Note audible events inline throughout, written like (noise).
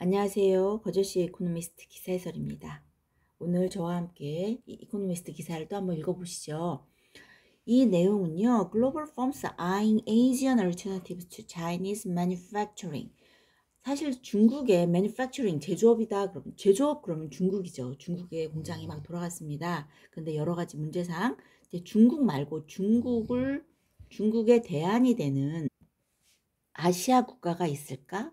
안녕하세요. 거저씨 이코노미스트 기사 해설입니다. 오늘 저와 함께 이코노미스트 기사를 또 한번 읽어보시죠. 이 내용은요. Global firms eyeing Asian alternatives to Chinese manufacturing. 사실 중국의 manufacturing 제조업이다. 그럼 제조업 그러면 중국이죠. 중국의 공장이 막 돌아갔습니다. 근데 여러 가지 문제상 이제 중국 말고 중국을 중국의 대안이 되는 아시아 국가가 있을까?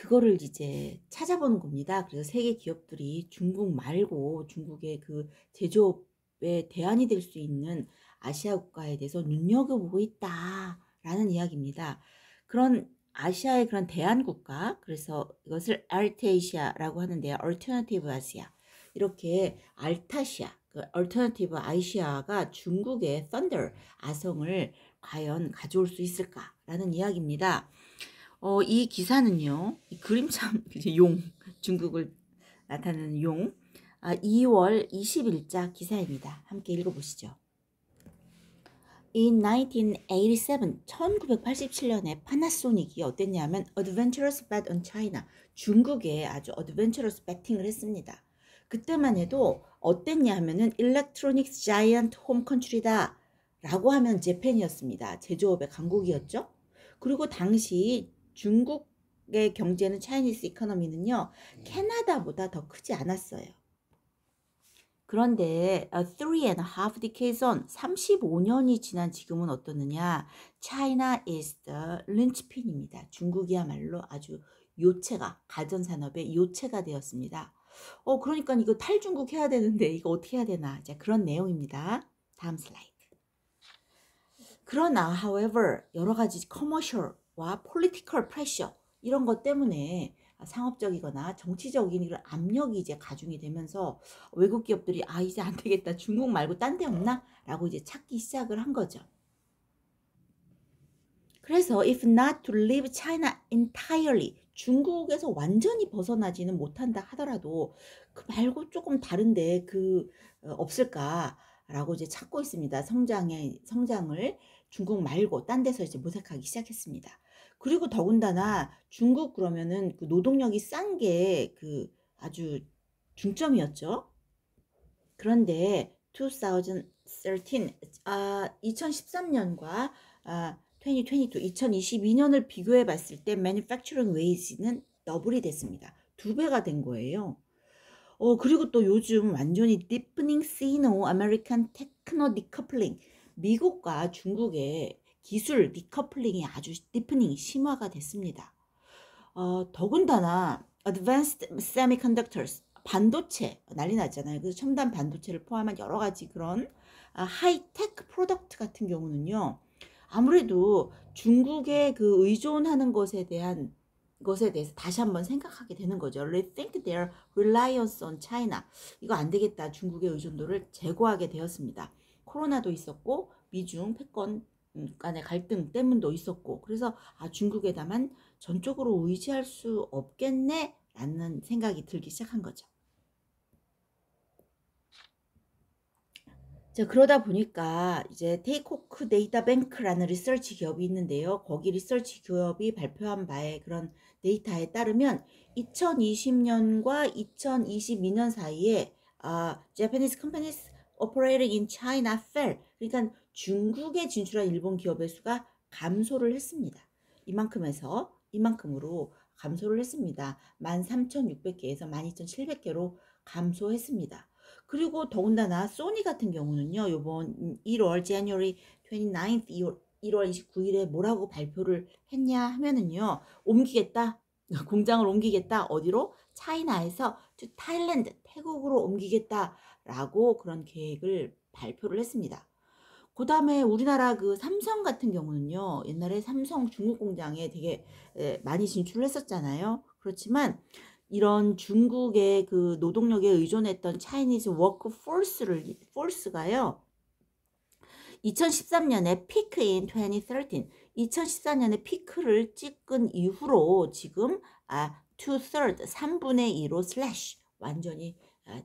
그거를 이제 찾아보는 겁니다. 그래서 세계 기업들이 중국 말고 중국의 그 제조업에 대안이 될 수 있는 아시아 국가에 대해서 눈여겨보고 있다라는 이야기입니다. 그런 아시아의 그런 대안 국가, 그래서 이것을 알테이시아라고 하는데요. 얼터너티브 아시아. 이렇게 알타시아, 그 얼터너티브 아시아가 중국의 썬더 아성을 과연 가져올 수 있을까라는 이야기입니다. 어, 이 기사는요. 이 그림참 (laughs) 용 중국을 나타내는 용 아, 2월 20일자 기사입니다. 함께 읽어보시죠. In 1987, 1987년에 파나소닉이 어땠냐면 Adventurous Bet on China, 중국에 아주 Adventurous Betting을 했습니다. 그때만 해도 어땠냐면은 Electronic Giant Home Country다 라고 하면 재팬이었습니다. 제조업의 강국이었죠. 그리고 당시 중국의 경제는 차이니스 이코노미는요 음. 캐나다보다 더 크지 않았어요. 그런데 uh, three and a half decades on 35년이 지난 지금은 어떻느냐 China is the linchpin입니다. 중국이야말로 아주 요체가 가전산업의 요체가 되었습니다. 어 그러니까 이거 탈중국 해야 되는데 이거 어떻게 해야 되나 자 그런 내용입니다. 다음 슬라이드. 그러나 however 여러 가지 커머셜 와 political pressure 이런 것 때문에 상업적이거나 정치적인 이런 압력이 이제 가중이 되면서 외국 기업들이 아 이제 안 되겠다 중국 말고 딴 데 없나 라고 이제 찾기 시작을 한 거죠 그래서 if not to leave China entirely 중국에서 완전히 벗어나지는 못한다 하더라도 그 말고 조금 다른데 그 어, 없을까 라고 이제 찾고 있습니다 성장의 성장을 중국 말고 딴 데서 이제 모색하기 시작했습니다. 그리고 더군다나 중국 그러면은 그 노동력이 싼 게 그 아주 중점이었죠. 그런데 2013, 아, 2013년과 아, 2022, 2022년을 비교해 봤을 때 manufacturing wage는 더블이 됐습니다. 두 배가 된 거예요. 어, 그리고 또 요즘 완전히 deepening sino American techno decoupling 미국과 중국의 기술 디커플링이 아주 디프닝 심화가 됐습니다. 어, 더군다나 Advanced Semiconductors 반도체 난리 났잖아요. 그래서 첨단 반도체를 포함한 여러 가지 그런 하이테크 아, 프로덕트 같은 경우는요. 아무래도 중국의 그 의존하는 것에 대한 것에 대해서 다시 한번 생각하게 되는 거죠. Rethink their reliance on China. 이거 안 되겠다. 중국의 의존도를 제고하게 되었습니다. 코로나도 있었고 미중 패권 음, 간의 갈등 때문도 있었고 그래서 아 중국에다만 전적으로 의지할 수 없겠네 라는 생각이 들기 시작한 거죠. 자, 그러다 보니까 이제 테이코크 데이터 뱅크라는 리서치 기업이 있는데요. 거기 리서치 기업이 발표한 바에 그런 데이터에 따르면 2020년과 2022년 사이에 아, Japanese operating in China fell. 그러니까 중국에 진출한 일본 기업의 수가 감소를 했습니다. 이만큼에서 이만큼으로 감소를 했습니다. 13,600개에서 12,700개로 감소했습니다. 그리고 더군다나 소니 같은 경우는요. 이번 1월 January 29th 1월 29일에 뭐라고 발표를 했냐 하면은요. 옮기겠다. (laughs) 공장을 옮기겠다. 어디로? 차이나에서 타일랜드, 태국으로 옮기겠다라고 그런 계획을 발표를 했습니다. 그 다음에 우리나라 그 삼성 같은 경우는요, 옛날에 삼성 중국 공장에 되게 많이 진출을 했었잖아요. 그렇지만 이런 중국의 그 노동력에 의존했던 차이니즈 워크포스를, 포스가요, 2013년에 피크인 2013, 2014년에 피크를 찍은 이후로 지금 아, two-third, 3분의 2로 슬래시 완전히 아,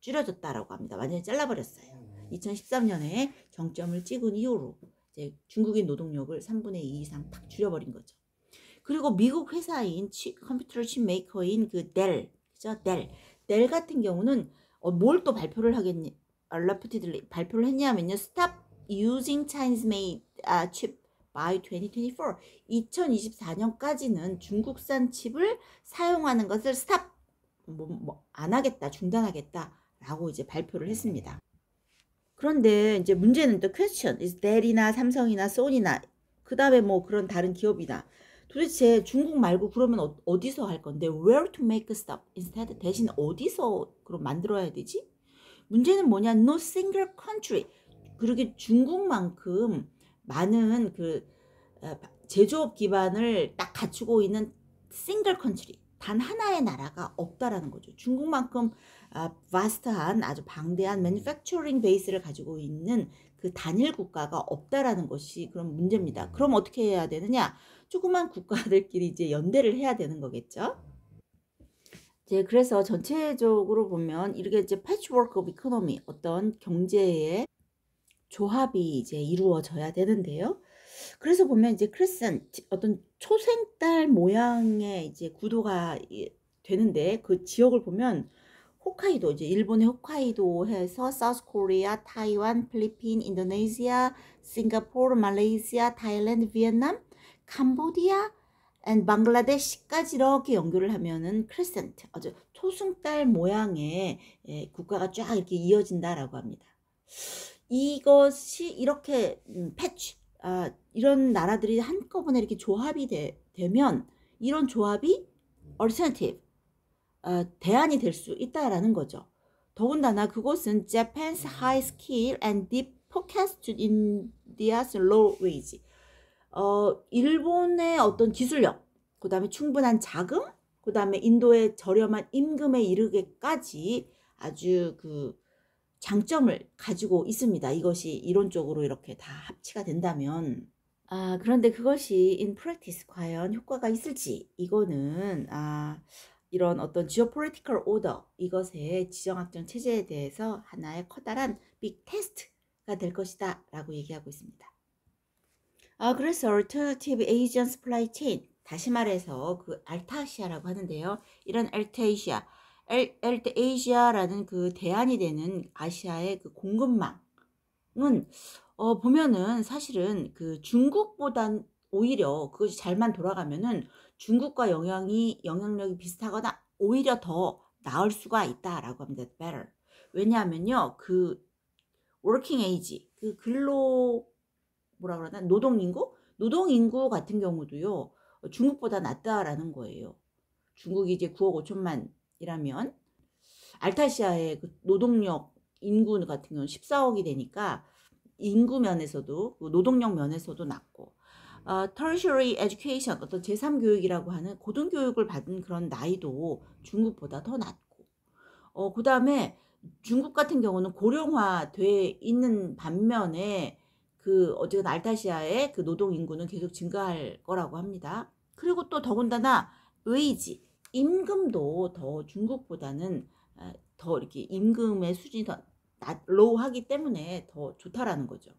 줄여졌다라고 합니다. 완전히 잘라버렸어요. 2013년에 음. 정점을 찍은 이후로 이제 중국인 노동력을 3분의 2 이상 탁 줄여버린 거죠. 그리고 미국 회사인 치, 컴퓨터 칩 메이커인 그 델, 그죠? 델. 델 같은 경우는 어, 뭘또 발표를 하겠니? 알라프티들 아, 발표를 했냐면요. Stop using Chinese made u 아, chip by 2024, 2024년까지는 중국산 칩을 사용하는 것을 스탑, 뭐, 뭐, 안 하겠다, 중단하겠다, 라고 이제 발표를 음. 했습니다. 그런데 이제 문제는 또 퀘스천, i 델이나 삼성이나 소니나, 그 다음에 뭐 그런 다른 기업이나, 도대체 중국 말고 그러면 어, 디서할 건데, where to make a stop instead? 대신 어디서 그럼 만들어야 되지? 문제는 뭐냐, no single country. 그러게 중국만큼 많은 그 어, 제조업 기반을 딱 갖추고 있는 싱글 컨트리 단 하나의 나라가 없다라는 거죠. 중국만큼 아, 바스트한 아주 방대한 매니팩처링 베이스를 가지고 있는 그 단일 국가가 없다라는 것이 그런 문제입니다. 그럼 어떻게 해야 되느냐? 조그만 국가들끼리 이제 연대를 해야 되는 거겠죠. 이제 그래서 전체적으로 보면 이렇게 이제 패치워크 오브 이코노미 어떤 경제의 조합이 이제 이루어져야 되는데요. 그래서 보면 이제 크레센 어떤 초생달 모양의 이제 구도가 되는데 그 지역을 보면 홋카이도 이제 일본의 홋카이도에서 사우스 코리아, 타이완, 필리핀, 인도네시아, 싱가포르, 말레이시아, 타일랜드, 베트남, 캄보디아, and 방글라데시까지 이렇게 연결을 하면은 크레센트 아주 초승달 모양의 예, 국가가 쫙 이렇게 이어진다라고 합니다. 이것이 이렇게 음, 패치 아, 이런 나라들이 한꺼번에 이렇게 조합이 되, 되면 이런 조합이 alternative 아, 대안이 될 수 있다라는 거죠. 더군다나 그곳은 Japan's high skill and deep pockets to India's low wage. 어, 일본의 어떤 기술력, 그 다음에 충분한 자금, 그 다음에 인도의 저렴한 임금에 이르게까지 아주 그 장점을 가지고 있습니다. 이것이 이론적으로 이렇게 다 합치가 된다면 아 그런데 그것이 in practice 과연 효과가 있을지 이거는 아 이런 어떤 geopolitical order 이것의 지정학적 체제에 대해서 하나의 커다란 big t e s t 가될 것이다 라고 얘기하고 있습니다. 아 그래서 alternative Asian supply chain 다시 말해서 그 알타시아라고 하는데요. 이런 알타시아 엘트 에이시아라는 그 대안이 되는 아시아의 그 공급망은 어 보면은 사실은 그 중국보단 오히려 그것이 잘만 돌아가면은 중국과 영향이 영향력이 비슷하거나 오히려 더 나을 수가 있다라고 합니다. better. 왜냐하면요 그 워킹 에이지 그 근로 뭐라 그러나 노동 인구 노동 인구 같은 경우도요 중국보다 낫다라는 거예요. 중국이 이제 9억 5천만 이라면 알타시아의 그 노동력 인구 같은 경우는 14억이 되니까 인구 면에서도 그 노동력 면에서도 낮고 어, tertiary education 어떤 제3 교육이라고 하는 고등 교육을 받은 그런 나이도 중국보다 더 낮고 어, 그다음에 중국 같은 경우는 고령화돼 있는 반면에 그 어쨌든 알타시아의 그 노동 인구는 계속 증가할 거라고 합니다. 그리고 또 더군다나 웨이지 임금도 더 중국보다는 아, 더 이렇게 임금의 수준이 더 로우하기 때문에 더 좋다라는 거죠.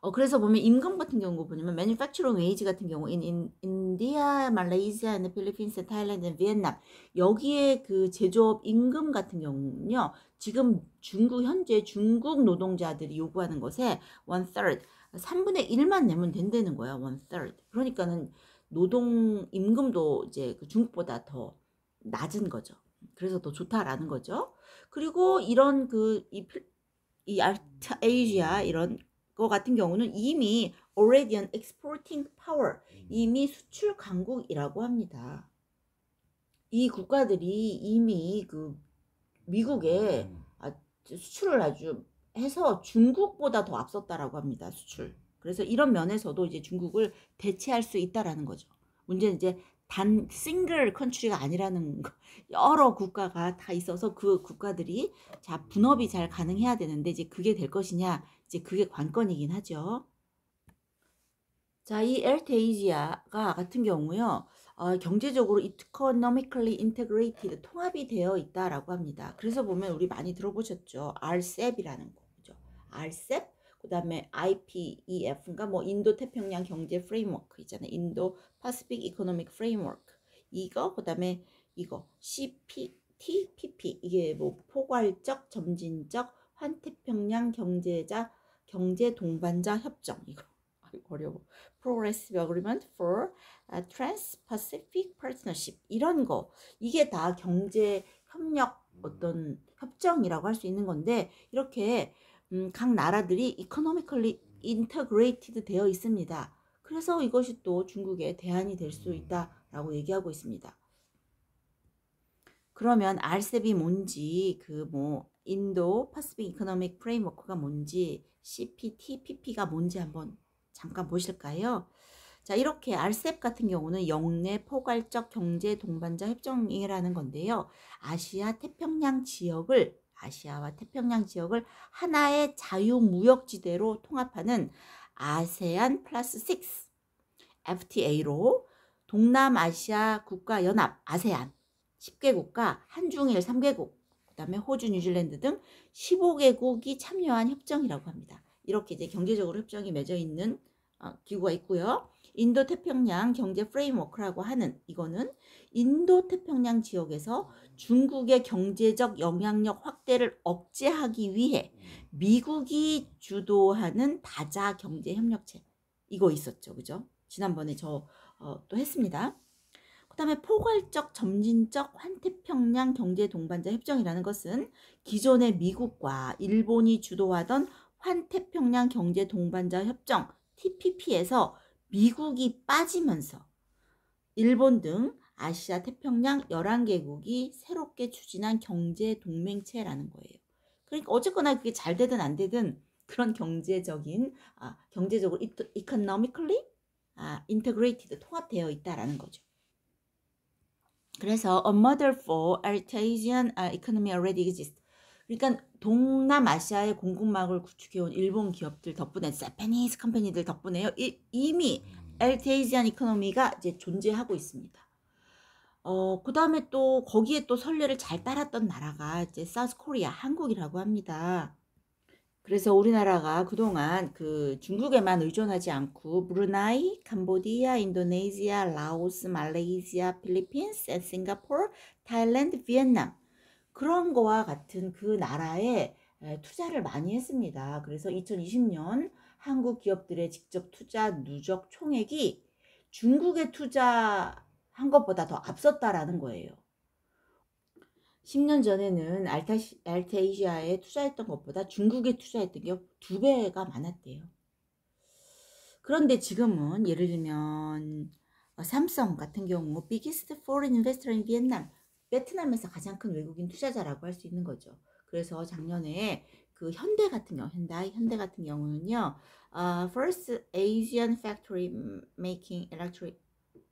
어, 그래서 보면 임금 같은 경우 보면 manufacturing wage 같은 경우 in, in d i a Malaysia, and Philippines, and Thailand, and Vietnam 여기에 그 제조업 임금 같은 경우는요 지금 중국 현재 중국 노동자들이 요구하는 것에 one third 3분의 1만 내면 된다는 거야 one third 그러니까는 노동 임금도 이제 그 중국보다 더 낮은 거죠. 그래서 더 좋다라는 거죠. 그리고 이런 그 이 이 알타 에이지아 이런 거 같은 경우는 이미 already an exporting power 음. 이미 수출 강국이라고 합니다. 이 국가들이 이미 그 미국에 음. 아, 수출을 아주 해서 중국보다 더 앞섰다라고 합니다. 수출. 그래서 이런 면에서도 이제 중국을 대체할 수 있다라는 거죠. 문제는 이제 단 싱글 컨트리가 아니라는 거. 여러 국가가 다 있어서 그 국가들이 자 분업이 잘 가능해야 되는데 이제 그게 될 것이냐 이제 그게 관건이긴 하죠. 자, 이 엘테이지아가 같은 경우요. 어, 경제적으로 economically i 통합이 되어 있다라고 합니다. 그래서 보면 우리 많이 들어보셨죠. RCEP이라는 거죠. RCEP 그 다음에 IPEF인가 뭐 인도 태평양 경제 프레임워크 있잖아요. 인도 파시픽 이코노믹 프레임워크 이거 그 다음에 이거 CPTPP 이게 뭐 포괄적 점진적 환태평양 경제자 경제 동반자 협정 이거 어려워. Progressive Agreement for Trans-Pacific Partnership 이런 거 이게 다 경제 협력 어떤 협정이라고 할 수 있는 건데 이렇게 음, 각 나라들이 이코노미컬리 인터그레이티드 되어 있습니다. 그래서 이것이 또 중국의 대안이 될 수 있다라고 얘기하고 있습니다. 그러면 RCEP이 뭔지 그 뭐 인도 파스픽 이코노믹 프레임워크가 뭔지 CPTPP가 뭔지 한번 잠깐 보실까요? 자 이렇게 RCEP 같은 경우는 영내 포괄적 경제 동반자 협정이라는 건데요. 아시아 태평양 지역을 아시아와 태평양 지역을 하나의 자유무역지대로 통합하는 아세안 플러스 6 FTA로 동남아시아 국가연합 아세안 10개 국가 한중일 3개국 그 다음에 호주 뉴질랜드 등 15개국이 참여한 협정이라고 합니다. 이렇게 이제 경제적으로 협정이 맺어 있는 어, 기구가 있고요. 인도 태평양 경제 프레임워크라고 하는 이거는 인도 태평양 지역에서 중국의 경제적 영향력 확대를 억제하기 위해 미국이 주도하는 다자 경제 협력체 이거 있었죠. 그죠? 지난번에 저또 어, 했습니다. 그 다음에 포괄적 점진적 환태평양 경제 동반자 협정이라는 것은 기존의 미국과 일본이 주도하던 환태평양 경제 동반자 협정 TPP에서 미국이 빠지면서 일본 등 아시아 태평양 11개국이 새롭게 추진한 경제 동맹체라는 거예요. 그러니까 어쨌거나 그게 잘 되든 안 되든 그런 경제적인 아, 경제적으로 economically 아, integrated 통합되어 있다라는 거죠. 그래서 a model for Artesian 아, economy already exists. 그러니까 동남아시아의 공급망을 구축해온 일본 기업들 덕분에 세페니스 컴퍼니들 덕분에요. 이, 이미 엘테이지안 음. 이코노미가 이제 존재하고 있습니다. 어, 그 다음에 또 거기에 또 선례를 잘 따랐던 나라가 이제 사우스 코리아, 한국이라고 합니다. 그래서 우리나라가 그동안 그 중국에만 의존하지 않고 브루나이, 캄보디아, 인도네시아, 라오스, 말레이시아, 필리핀 싱가포르, 타일랜드, 비엔남 그런 거와 같은 그 나라에 투자를 많이 했습니다. 그래서 2020년 한국 기업들의 직접 투자 누적 총액이 중국의 투자 한 것보다 더 앞섰다라는 거예요. 10년 전에는 알타, 알테이시아에 투자했던 것보다 중국에 투자했던 게 두 배가 많았대요. 그런데 지금은 예를 들면 어, 삼성 같은 경우 Biggest Foreign Investor in Vietnam 베트남에서 가장 큰 외국인 투자자라고 할 수 있는 거죠. 그래서 작년에 그 현대 같은 경우, 현대, 현대 같은 경우는요, uh, First Asian Factory Making Electric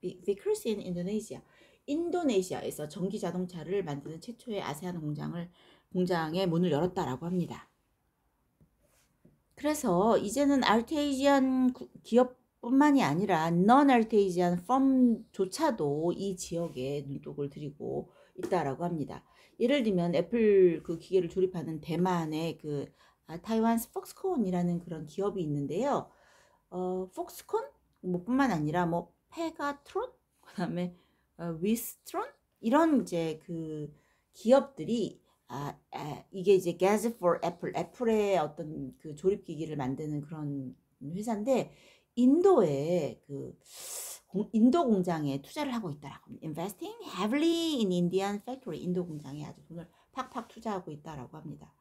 Vickers in Indonesia. 인도네시아에서 전기 자동차를 만드는 최초의 아세안 공장을 공장의 문을 열었다라고 합니다. 그래서 이제는 알테이지안 기업뿐만이 아니라 non 알테이지안 펌조차도 이 지역에 눈독을 들이고 있다라고 합니다. 예를 들면 애플 그 기계를 조립하는 대만의 그 아, 타이완 스 폭스콘이라는 그런 기업이 있는데요. 어, 폭스콘 뭐 뿐만 아니라 뭐 페가트론, 그다음에 어, 위스트론 이런 이제 그 기업들이 아, 아 이게 이제 Gas for Apple, 애플의 어떤 그 조립 기기를 만드는 그런 회사인데 인도에 그 공, 인도 공장에 투자를 하고 있다라고 investing heavily in Indian factory 인도 공장에 아주 돈을 팍팍 투자하고 있다라고 합니다.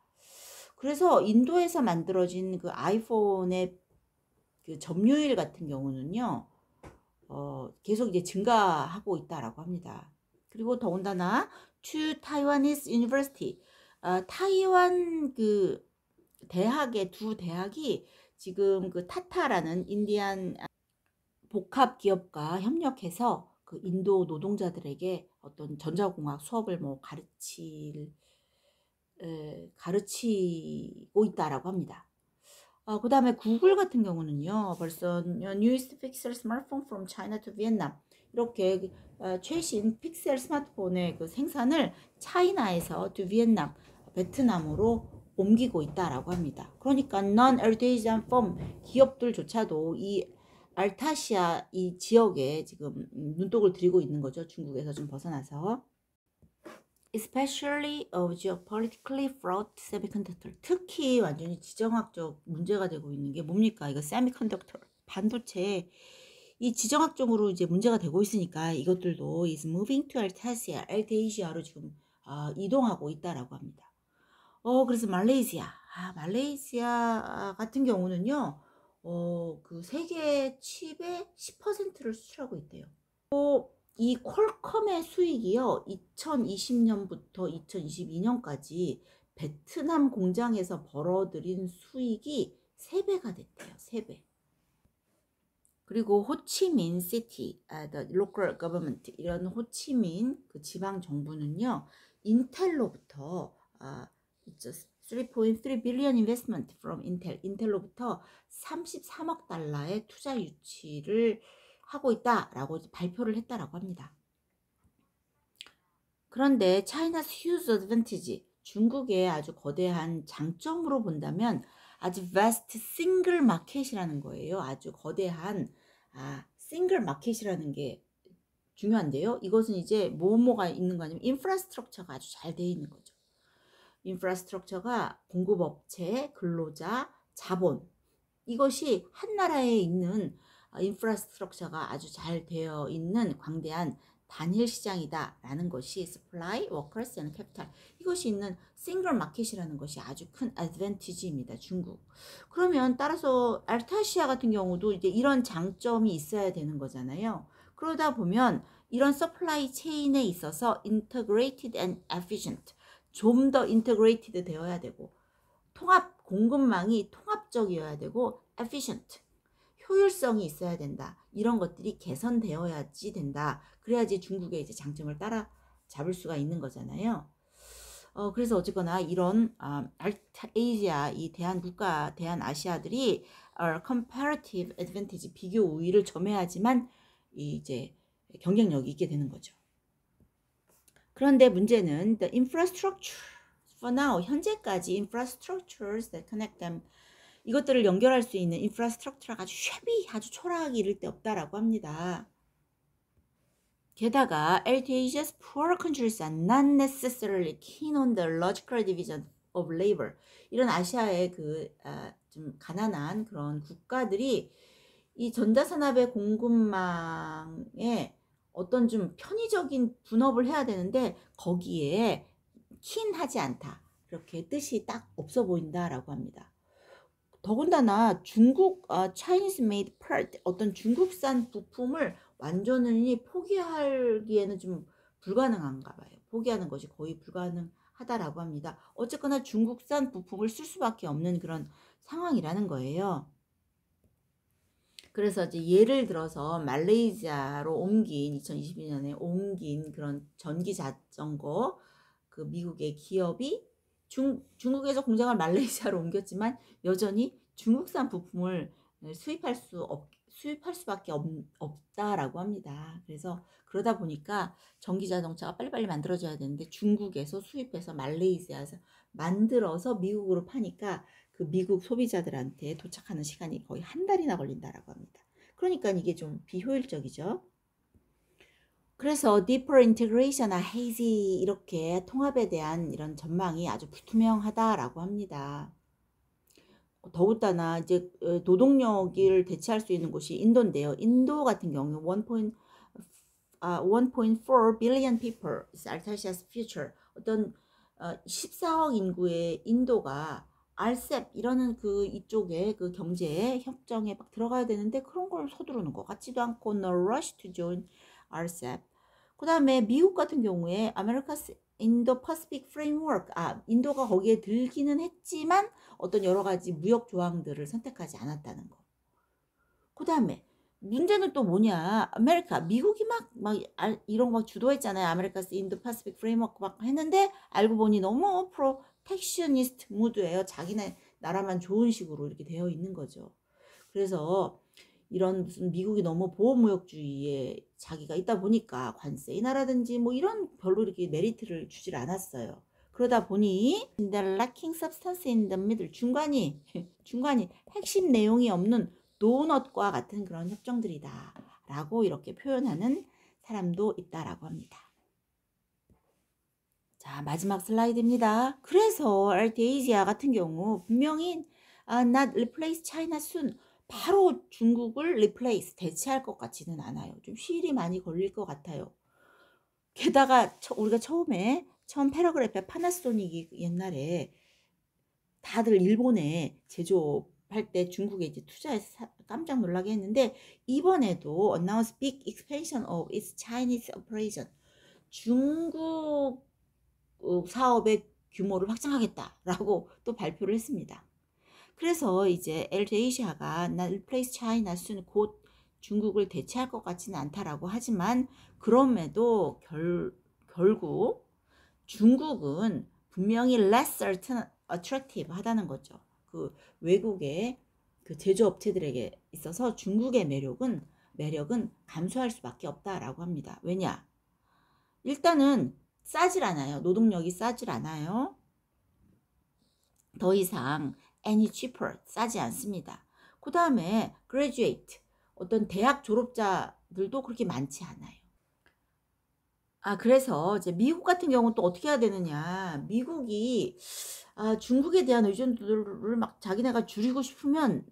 그래서 인도에서 만들어진 그 아이폰의 그 점유율 같은 경우는요. 어, 계속 이제 증가하고 있다라고 합니다. 그리고 더군다나 추 타이완이스 유니버시티 어, 타이완 그 대학의 두 대학이 지금 그 타타라는 인디안 복합 기업과 협력해서 그 인도 노동자들에게 어떤 전자공학 수업을 뭐 가르칠 에, 가르치고 있다라고 합니다. 어, 그 다음에 구글 같은 경우는요. 벌써 New Pixel Smartphone from China to Vietnam 이렇게 그, 어, 최신 픽셀 스마트폰의 그 생산을 차이나에서 to Vietnam 베트남으로 옮기고 있다라고 합니다. 그러니까 non artisan firm 기업들조차도 이 알타시아 이 지역에 지금 음, 눈독을 들이고 있는 거죠. 중국에서 좀 벗어나서. especially of geopolitically fraught semiconductor. 특히 완전히 지정학적 문제가 되고 있는 게 뭡니까? 이거 semiconductor. 반도체 이 지정학적으로 이제 문제가 되고 있으니까 이것들도 is moving to Altasia, Altasia로 지금 어, 이동하고 있다라고 합니다. 어, 그래서 말레이시아. 아, 말레이시아 같은 경우는요. 어, 그 세계 칩의 10%를 수출하고 있대요. 어, 이 퀄컴의 수익이요. 2020년부터 2022년까지 베트남 공장에서 벌어들인 수익이 3배가 됐대요. 3배. 그리고 호치민 시티, 아, the local government 이런 호치민 그 지방 정부는요. 인텔로부터 아, 3.3 billion investment from 인텔, 인텔로부터 33억 달러의 투자 유치를 하고 있다라고 발표를 했다라고 합니다. 그런데 차이나 huge advantage 중국의 아주 거대한 장점으로 본다면 아주 vast single market이라는 거예요. 아주 거대한 아, single market이라는 게 중요한데요. 이것은 이제 뭐뭐가 있는 거 아니면 인프라스트럭처가 아주 잘 돼 있는 거죠. 인프라스트럭처가 공급업체, 근로자, 자본 이것이 한 나라에 있는 아, 인프라스트럭처가 아주 잘 되어 있는 광대한 단일 시장이다라는 것이 supply, workers and capital 이것이 있는 싱글 마켓이라는 것이 아주 큰 advantage입니다. 중국. 그러면 따라서 알타시아 같은 경우도 이제 이런 장점이 있어야 되는 거잖아요. 그러다 보면 이런 서플라이 체인에 있어서 integrated and efficient 좀 더 integrated 되어야 되고 통합 공급망이 통합적이어야 되고 efficient 효율성이 있어야 된다. 이런 것들이 개선되어야지 된다. 그래야지 중국의 이제 장점을 따라 잡을 수가 있는 거잖아요. 어, 그래서 어쨌거나 이런 아, 알타에이지아 이 대한 국가 대한 아시아들이 어, comparative advantage 비교 우위를 점해야지만 이제 경쟁력이 있게 되는 거죠. 그런데 문제는 the infrastructure for now 현재까지 infrastructures that connect them 이것들을 연결할 수 있는 인프라스트럭처가 아주 쉐비, 아주 초라하기 이를 데 없다라고 합니다. 게다가 LTH's poor countries are not necessarily keen on the logical division of labor. 이런 아시아의 그, 아, 좀 가난한 그런 국가들이 이 전자산업의 공급망에 어떤 좀 편의적인 분업을 해야 되는데 거기에 킨하지 않다. 그렇게 뜻이 딱 없어 보인다라고 합니다. 더군다나 중국 어, Chinese made part 어떤 중국산 부품을 완전히 포기하기에는 좀 불가능한가 봐요. 포기하는 것이 거의 불가능하다라고 합니다. 어쨌거나 중국산 부품을 쓸 수밖에 없는 그런 상황이라는 거예요. 그래서 이제 예를 들어서 말레이시아로 옮긴 2022년에 옮긴 그런 전기 자전거 그 미국의 기업이 중, 중국에서 공장을 말레이시아로 옮겼지만 여전히 중국산 부품을 수입할 수 없, 수입할 수밖에 없, 없다라고 합니다. 그래서 그러다 보니까 전기 자동차가 빨리빨리 만들어져야 되는데 중국에서 수입해서 말레이시아에서 만들어서 미국으로 파니까 그 미국 소비자들한테 도착하는 시간이 거의 한 달이나 걸린다라고 합니다. 그러니까 이게 좀 비효율적이죠. 그래서 deeper integration이나 아, hazy 이렇게 통합에 대한 이런 전망이 아주 불투명하다라고 합니다. 더군다나 이제 어, 노동력을 대체할 수 있는 곳이 인도인데요. 인도 같은 경우 1.4 uh, billion people is Alsatia's future. 어떤 14억 어, 인구의 인도가 알셉 이러는 그 이쪽에 그 경제 협정에 막 들어가야 되는데 그런 걸 서두르는 것 같지도 않고 no rush to join RCEP 그 다음에 미국 같은 경우에 아메리카 스 인도 퍼스픽 프레임워크 아 인도가 거기에 들기는 했지만 어떤 여러 가지 무역 조항들을 선택하지 않았다는 거. 그 다음에 문제는 또 뭐냐 아메리카 미국이 막 막 이런 거 주도했잖아요 아메리카스 인도 파시픽 프레임워크 막 했는데 알고 보니 너무 프로텍셔니스트 무드예요 자기네 나라만 좋은 식으로 이렇게 되어 있는 거죠 그래서 이런 무슨 미국이 너무 보호무역주의에 자기가 있다 보니까 관세 인하라든지 뭐 이런 별로 이렇게 메리트를 주질 않았어요. 그러다 보니 The lacking substance in the middle 중간이 (laughs) 중간이 핵심 내용이 없는 도넛과 같은 그런 협정들이다 라고 이렇게 표현하는 사람도 있다라고 합니다. 자 마지막 슬라이드입니다. 그래서 알테이지아 같은 경우 분명히 uh, not replace China soon 바로 중국을 리플레이스 대체할 것 같지는 않아요. 좀 시일이 많이 걸릴 것 같아요. 게다가 우리가 처음에 처음 패러그래프에 파나소닉이 옛날에 다들 일본에 제조할 때 중국에 이제 투자해서 깜짝 놀라게 했는데 이번에도 announce big expansion of its Chinese operation 중국 어, 사업의 규모를 확장하겠다라고 또 발표를 했습니다. 그래서 이제 엘제이샤가나 replace c h 곧 중국을 대체할 것 같지는 않다라고 하지만 그럼에도 결, 결국 중국은 분명히 less attractive 하다는 거죠. 그 외국의 그 제조업체들에게 있어서 중국의 매력은 매력은 감소할 수밖에 없다라고 합니다. 왜냐? 일단은 싸질 않아요. 노동력이 싸질 않아요. 더 이상 any cheaper 싸지 않습니다. 그 다음에 graduate 어떤 대학 졸업자들도 그렇게 많지 않아요. 아 그래서 이제 미국 같은 경우는 또 어떻게 해야 되느냐 미국이 아, 중국에 대한 의존도를 막 자기네가 줄이고 싶으면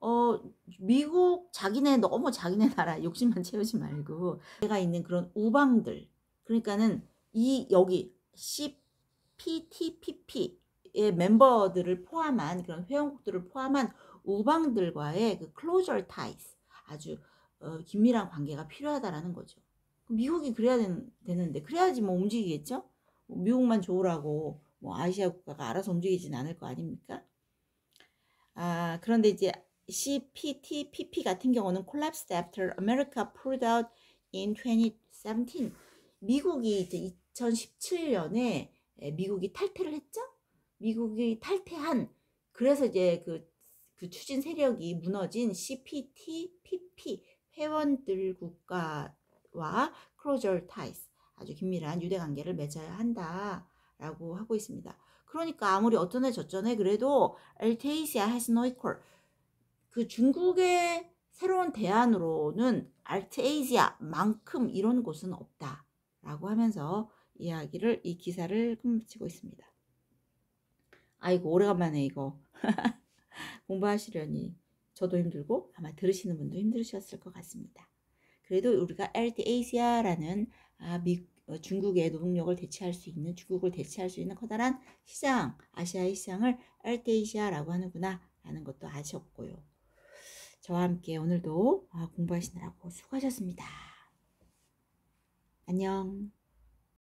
어 미국 자기네 너무 자기네 나라 (laughs) 욕심만 채우지 말고 내가 있는 그런 우방들 그러니까는 이 여기 CPTPP 의 예, 멤버들을 포함한 그런 회원국들을 포함한 우방들과의 그 closer t 아주 어, 긴밀한 관계가 필요하다라는 거죠. 미국이 그래야 된, 되는데 그래야지 뭐 움직이겠죠. 뭐 미국만 좋으라고 뭐 아시아 국가가 알아서 움직이진 않을 거 아닙니까? 아 그런데 이제 CPTPP 같은 경우는 collapsed after America pulled out in 2017. 미국이 이제 2017년에 예, 미국이 탈퇴를 했죠. 미국이 탈퇴한 그래서 이제 그, 그 추진 세력이 무너진 CPTPP 회원들 국가와 크로절 타이스 아주 긴밀한 유대 관계를 맺어야 한다라고 하고 있습니다. 그러니까 아무리 어떤 해 저떤 해 그래도 알테이시아 헤스노이콜 그 중국의 새로운 대안으로는 알테이시아만큼 이런 곳은 없다라고 하면서 이야기를 이 기사를 끝치고 있습니다. 아이고 오래간만에 이거 (laughs) 공부하시려니 저도 힘들고 아마 들으시는 분도 힘드셨을 것 같습니다. 그래도 우리가 LTACIA라는 아, 어, 중국의 노동력을 대체할 수 있는 중국을 대체할 수 있는 커다란 시장 아시아의 시장을 LTACIA라고 하는구나 라는 것도 아셨고요. 저와 함께 오늘도 아, 공부하시느라고 수고하셨습니다. 안녕.